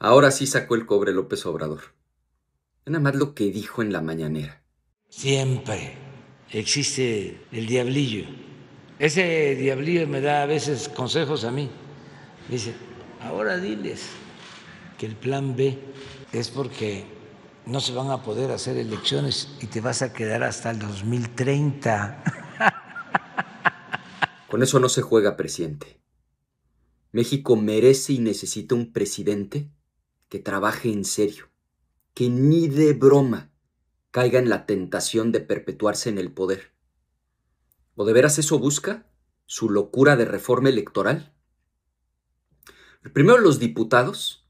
Ahora sí sacó el cobre López Obrador. Nada más lo que dijo en la mañanera. Siempre existe el diablillo. Ese diablillo me da a veces consejos a mí. dice, ahora diles que el plan B es porque no se van a poder hacer elecciones y te vas a quedar hasta el 2030. Con eso no se juega, presidente. México merece y necesita un presidente que trabaje en serio, que ni de broma caiga en la tentación de perpetuarse en el poder. ¿O de veras eso busca su locura de reforma electoral? Primero los diputados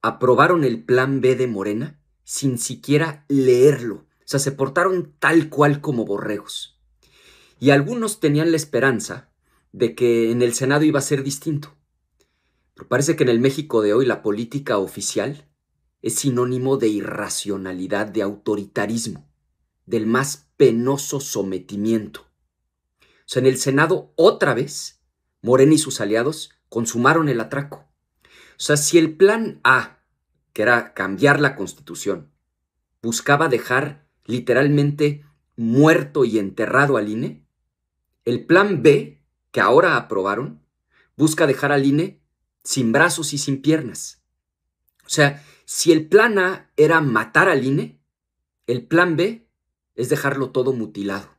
aprobaron el plan B de Morena sin siquiera leerlo. O sea, se portaron tal cual como borregos. Y algunos tenían la esperanza de que en el Senado iba a ser distinto. Parece que en el México de hoy la política oficial es sinónimo de irracionalidad, de autoritarismo, del más penoso sometimiento. O sea, en el Senado otra vez, Morena y sus aliados consumaron el atraco. O sea, si el plan A, que era cambiar la constitución, buscaba dejar literalmente muerto y enterrado al INE, el plan B, que ahora aprobaron, busca dejar al INE sin brazos y sin piernas. O sea, si el plan A era matar al INE, el plan B es dejarlo todo mutilado.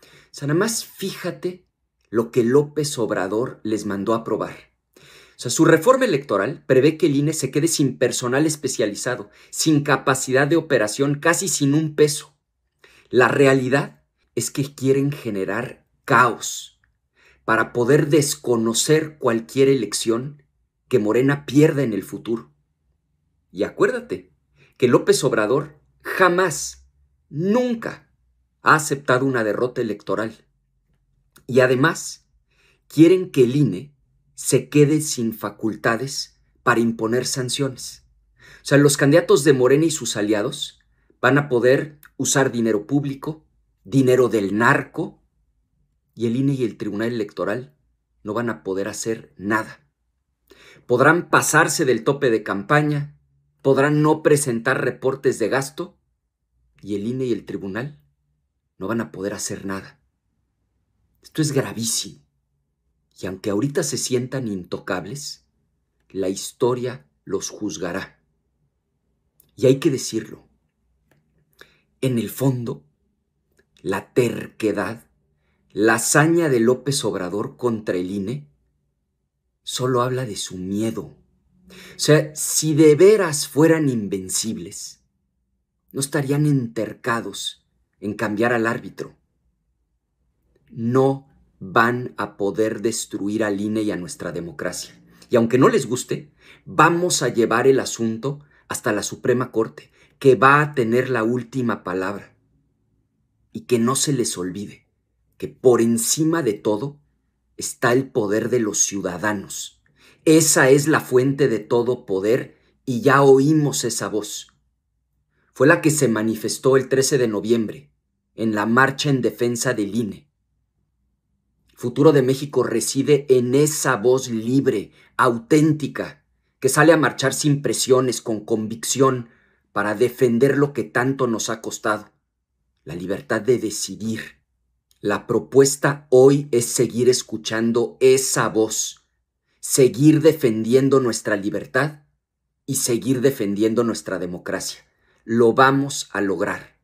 O sea, nada más fíjate lo que López Obrador les mandó a aprobar. O sea, su reforma electoral prevé que el INE se quede sin personal especializado, sin capacidad de operación, casi sin un peso. La realidad es que quieren generar caos para poder desconocer cualquier elección que Morena pierda en el futuro. Y acuérdate que López Obrador jamás, nunca ha aceptado una derrota electoral. Y además, quieren que el INE se quede sin facultades para imponer sanciones. O sea, los candidatos de Morena y sus aliados van a poder usar dinero público, dinero del narco, y el INE y el Tribunal Electoral no van a poder hacer nada podrán pasarse del tope de campaña, podrán no presentar reportes de gasto y el INE y el tribunal no van a poder hacer nada. Esto es gravísimo. Y aunque ahorita se sientan intocables, la historia los juzgará. Y hay que decirlo, en el fondo, la terquedad, la hazaña de López Obrador contra el INE solo habla de su miedo. O sea, si de veras fueran invencibles, no estarían entercados en cambiar al árbitro. No van a poder destruir al INE y a nuestra democracia. Y aunque no les guste, vamos a llevar el asunto hasta la Suprema Corte, que va a tener la última palabra. Y que no se les olvide que por encima de todo está el poder de los ciudadanos. Esa es la fuente de todo poder y ya oímos esa voz. Fue la que se manifestó el 13 de noviembre en la marcha en defensa del INE. Futuro de México reside en esa voz libre, auténtica, que sale a marchar sin presiones, con convicción, para defender lo que tanto nos ha costado, la libertad de decidir la propuesta hoy es seguir escuchando esa voz, seguir defendiendo nuestra libertad y seguir defendiendo nuestra democracia. Lo vamos a lograr.